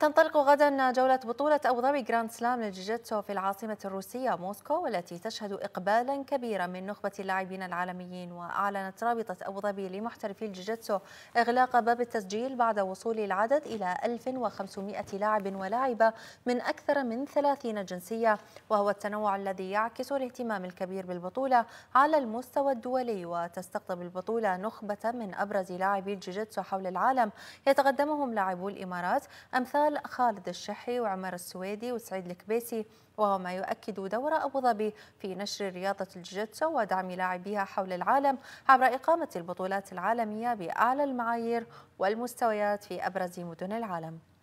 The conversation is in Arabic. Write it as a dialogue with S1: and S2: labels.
S1: تنطلق غدا جولة بطولة أبوظبي جراند سلام للجيجيتسو في العاصمة الروسية موسكو والتي تشهد إقبالا كبيرا من نخبة اللاعبين العالميين وأعلنت رابطة أبوظبي لمحترفي الجيجيتسو إغلاق باب التسجيل بعد وصول العدد إلى 1500 لاعب ولاعبة من أكثر من 30 جنسية وهو التنوع الذي يعكس الاهتمام الكبير بالبطولة على المستوى الدولي وتستقطب البطولة نخبة من أبرز لاعبي الجيجيتسو حول العالم يتقدمهم لاعبو الإمارات أمثال الهلال خالد الشحي وعمر السويدي وسعيد الكبيسي وهو ما يؤكد دور أبو ظبي في نشر رياضة الجيتسو ودعم لاعبيها حول العالم عبر إقامة البطولات العالمية بأعلى المعايير والمستويات في أبرز مدن العالم